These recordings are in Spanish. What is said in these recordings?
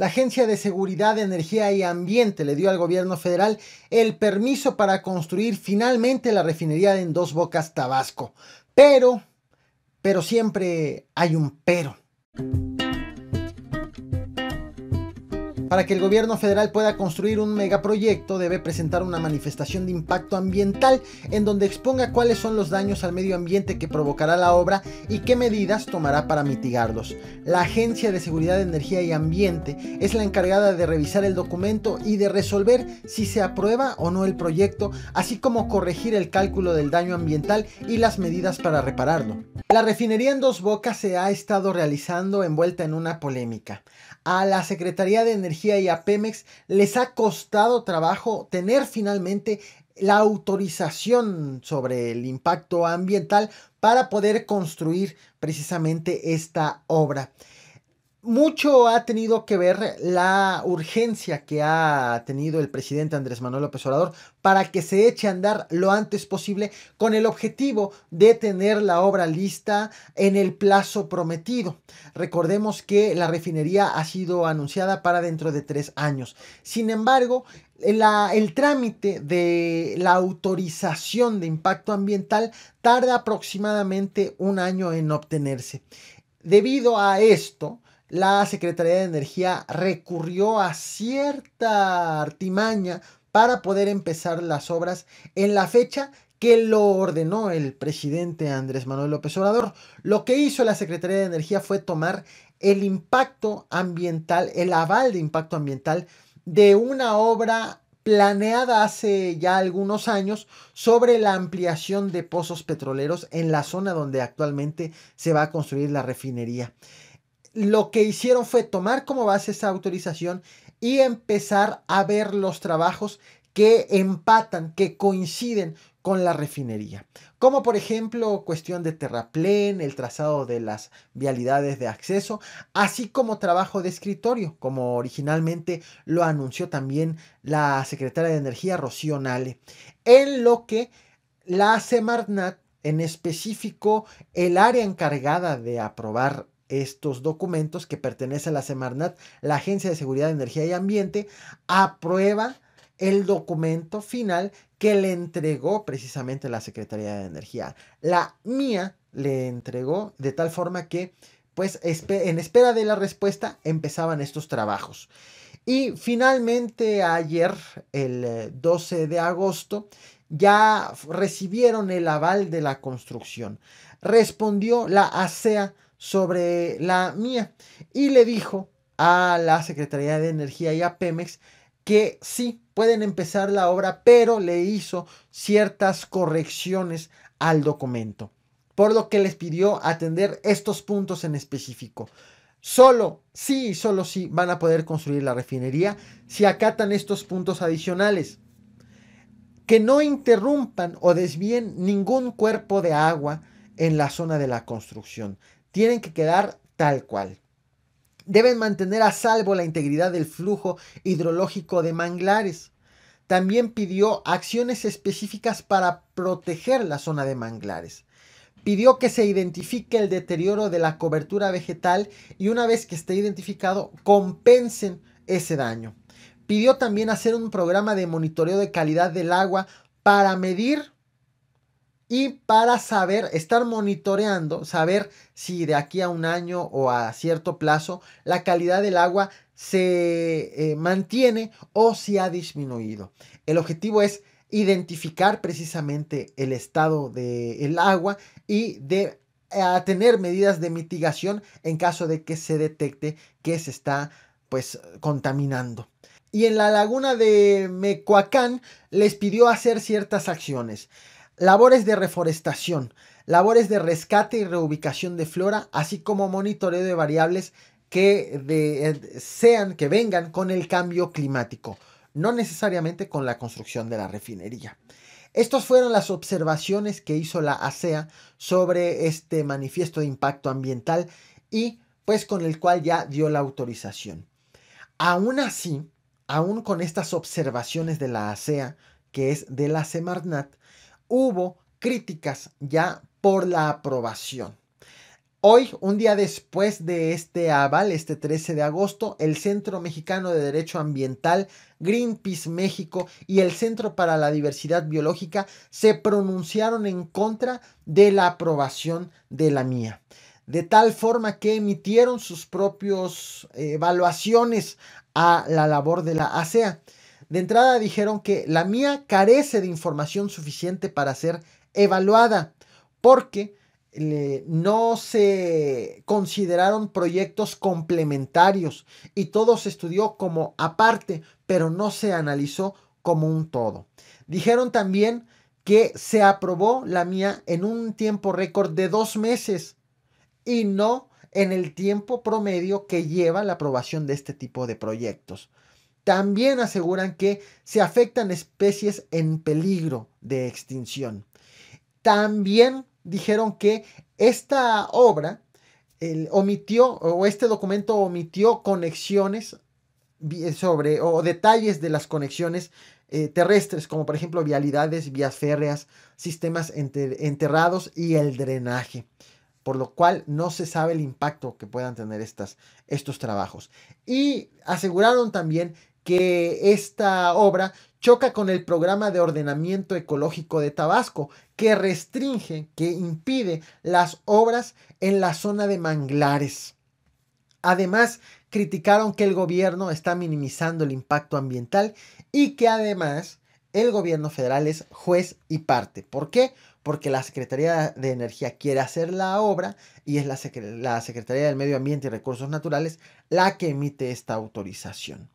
La Agencia de Seguridad de Energía y Ambiente le dio al gobierno federal el permiso para construir finalmente la refinería en Dos Bocas, Tabasco. Pero, pero siempre hay un pero. Para que el gobierno federal pueda construir un megaproyecto debe presentar una manifestación de impacto ambiental en donde exponga cuáles son los daños al medio ambiente que provocará la obra y qué medidas tomará para mitigarlos. La Agencia de Seguridad de Energía y Ambiente es la encargada de revisar el documento y de resolver si se aprueba o no el proyecto, así como corregir el cálculo del daño ambiental y las medidas para repararlo. La refinería en Dos Bocas se ha estado realizando envuelta en una polémica. A la Secretaría de Energía y a Pemex les ha costado trabajo tener finalmente la autorización sobre el impacto ambiental para poder construir precisamente esta obra mucho ha tenido que ver la urgencia que ha tenido el presidente Andrés Manuel López Obrador para que se eche a andar lo antes posible con el objetivo de tener la obra lista en el plazo prometido. Recordemos que la refinería ha sido anunciada para dentro de tres años. Sin embargo, el trámite de la autorización de impacto ambiental tarda aproximadamente un año en obtenerse. Debido a esto, la Secretaría de Energía recurrió a cierta artimaña para poder empezar las obras en la fecha que lo ordenó el presidente Andrés Manuel López Obrador. Lo que hizo la Secretaría de Energía fue tomar el impacto ambiental, el aval de impacto ambiental de una obra planeada hace ya algunos años sobre la ampliación de pozos petroleros en la zona donde actualmente se va a construir la refinería lo que hicieron fue tomar como base esa autorización y empezar a ver los trabajos que empatan, que coinciden con la refinería, como por ejemplo cuestión de terraplén, el trazado de las vialidades de acceso, así como trabajo de escritorio, como originalmente lo anunció también la secretaria de Energía Rocío Nale, en lo que la Semarnat, en específico el área encargada de aprobar estos documentos que pertenece a la Semarnat, la Agencia de Seguridad, de Energía y Ambiente, aprueba el documento final que le entregó precisamente la Secretaría de Energía. La mía le entregó de tal forma que, pues, en espera de la respuesta, empezaban estos trabajos. Y finalmente ayer, el 12 eh, de agosto, ya recibieron el aval de la construcción. Respondió la ASEA sobre la mía y le dijo a la Secretaría de Energía y a Pemex que sí pueden empezar la obra, pero le hizo ciertas correcciones al documento, por lo que les pidió atender estos puntos en específico. Solo, sí, solo sí van a poder construir la refinería si acatan estos puntos adicionales. Que no interrumpan o desvíen ningún cuerpo de agua en la zona de la construcción tienen que quedar tal cual. Deben mantener a salvo la integridad del flujo hidrológico de manglares. También pidió acciones específicas para proteger la zona de manglares. Pidió que se identifique el deterioro de la cobertura vegetal y una vez que esté identificado, compensen ese daño. Pidió también hacer un programa de monitoreo de calidad del agua para medir y para saber, estar monitoreando, saber si de aquí a un año o a cierto plazo la calidad del agua se eh, mantiene o si ha disminuido. El objetivo es identificar precisamente el estado del agua y de eh, tener medidas de mitigación en caso de que se detecte que se está pues contaminando. Y en la laguna de Mecoacán les pidió hacer ciertas acciones labores de reforestación, labores de rescate y reubicación de flora, así como monitoreo de variables que eh, sean, que vengan con el cambio climático, no necesariamente con la construcción de la refinería. Estas fueron las observaciones que hizo la ASEA e sobre este manifiesto de impacto ambiental y pues con el cual ya dio la autorización. Aún así, aún con estas observaciones de la ASEA, e que es de la Semarnat, hubo críticas ya por la aprobación. Hoy, un día después de este aval, este 13 de agosto, el Centro Mexicano de Derecho Ambiental, Greenpeace México y el Centro para la Diversidad Biológica se pronunciaron en contra de la aprobación de la mía. De tal forma que emitieron sus propias eh, evaluaciones a la labor de la ASEA. De entrada dijeron que la mía carece de información suficiente para ser evaluada porque no se consideraron proyectos complementarios y todo se estudió como aparte, pero no se analizó como un todo. Dijeron también que se aprobó la mía en un tiempo récord de dos meses y no en el tiempo promedio que lleva la aprobación de este tipo de proyectos. También aseguran que se afectan especies en peligro de extinción. También dijeron que esta obra el, omitió o este documento omitió conexiones sobre o detalles de las conexiones eh, terrestres, como por ejemplo vialidades, vías férreas, sistemas enterrados y el drenaje, por lo cual no se sabe el impacto que puedan tener estas, estos trabajos. Y aseguraron también que esta obra choca con el programa de ordenamiento ecológico de Tabasco, que restringe, que impide las obras en la zona de manglares. Además, criticaron que el gobierno está minimizando el impacto ambiental y que además el gobierno federal es juez y parte. ¿Por qué? Porque la Secretaría de Energía quiere hacer la obra y es la, Secretaría del Medio Ambiente y Recursos Naturales la que emite esta autorización.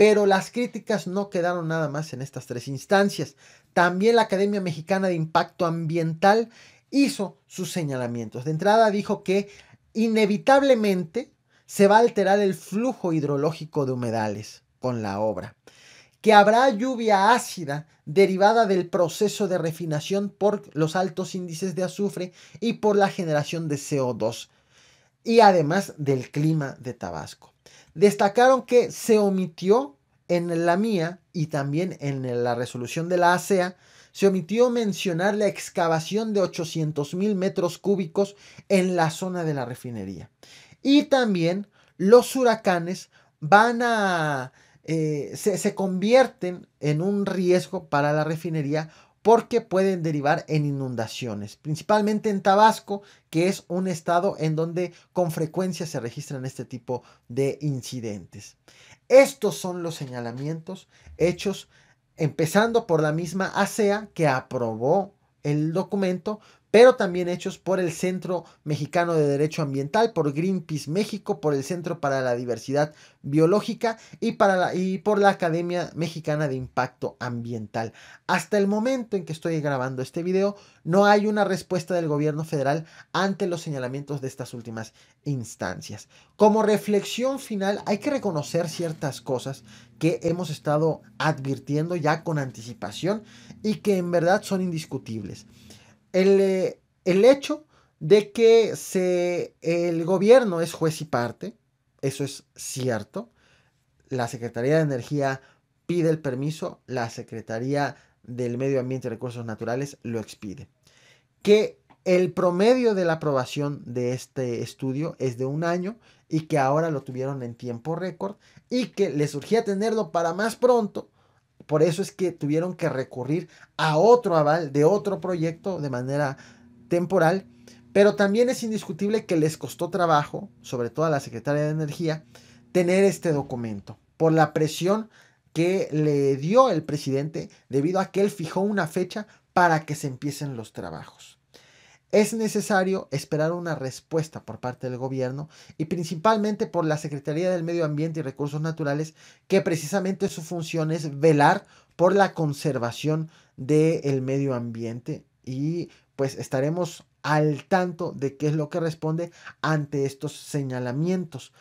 Pero las críticas no quedaron nada más en estas tres instancias. También la Academia Mexicana de Impacto Ambiental hizo sus señalamientos. De entrada dijo que inevitablemente se va a alterar el flujo hidrológico de humedales con la obra, que habrá lluvia ácida derivada del proceso de refinación por los altos índices de azufre y por la generación de CO2, y además del clima de Tabasco. Destacaron que se omitió en la mía y también en la resolución de la ASEA, se omitió mencionar la excavación de 800 mil metros cúbicos en la zona de la refinería. Y también los huracanes van a... Eh, se, se convierten en un riesgo para la refinería porque pueden derivar en inundaciones, principalmente en Tabasco, que es un estado en donde con frecuencia se registran este tipo de incidentes. Estos son los señalamientos hechos empezando por la misma ASEA e que aprobó el documento, pero también hechos por el Centro Mexicano de Derecho Ambiental, por Greenpeace México, por el Centro para la Diversidad Biológica y, para y por la Academia Mexicana de Impacto Ambiental. Hasta el momento en que estoy grabando este video, no hay una respuesta del gobierno federal ante los señalamientos de estas últimas instancias. Como reflexión final, hay que reconocer ciertas cosas que hemos estado advirtiendo ya con anticipación y que en verdad son indiscutibles. Eh, el, hecho de que el gobierno es juez y parte, eso es cierto. La Secretaría de Energía pide el permiso, la Secretaría del Medio Ambiente y Recursos Naturales lo expide. Que el promedio de la aprobación de este estudio es de un año y que ahora lo tuvieron en tiempo récord y que les surgía tenerlo para más pronto por eso es que tuvieron que recurrir a otro aval de otro proyecto de manera temporal. Pero también es indiscutible que les costó trabajo, sobre todo a la secretaria de Energía, tener este documento por la presión que le dio el presidente debido a que él fijó una fecha para que se empiecen los trabajos. Es necesario esperar una respuesta por parte del gobierno y principalmente por la Secretaría del Medio Ambiente y Recursos Naturales, que precisamente su función es velar por la conservación del medio ambiente y pues estaremos al tanto de qué es lo que responde ante estos señalamientos.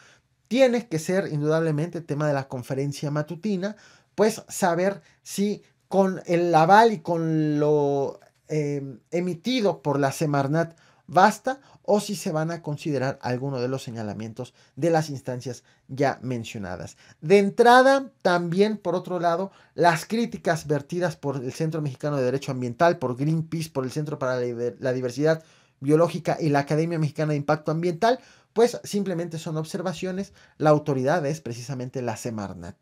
Tiene que ser indudablemente tema de la conferencia matutina, pues saber si con el aval y con lo Em, emitido por la Semarnat basta o si se van a considerar alguno de los señalamientos de las instancias ya mencionadas. De entrada, también por otro lado, las críticas vertidas por el Centro Mexicano de Derecho Ambiental, por Greenpeace, por el Centro para la Diversidad Biológica y la Academia Mexicana de Impacto Ambiental, pues simplemente son observaciones, la autoridad es precisamente la Semarnat.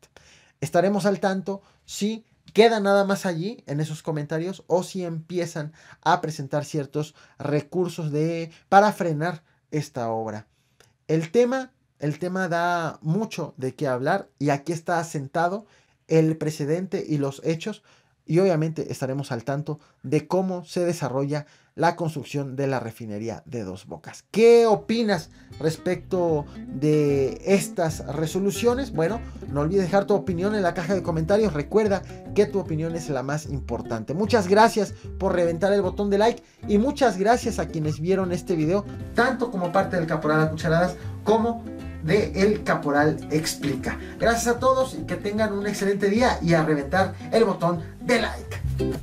Estaremos al tanto si queda nada más allí en esos comentarios o si empiezan a presentar ciertos recursos de para frenar esta obra. El tema, el tema da mucho de qué hablar y aquí está asentado el precedente y los hechos y obviamente estaremos al tanto de cómo se desarrolla la construcción de la refinería de Dos Bocas. ¿Qué opinas respecto de estas resoluciones? Bueno, no olvides dejar tu opinión en la caja de comentarios. Recuerda que tu opinión es la más importante. Muchas gracias por reventar el botón de like y muchas gracias a quienes vieron este video, tanto como parte del Caporal a Cucharadas como de El Caporal Explica. Gracias a todos y que tengan un excelente día y a reventar el botón de like.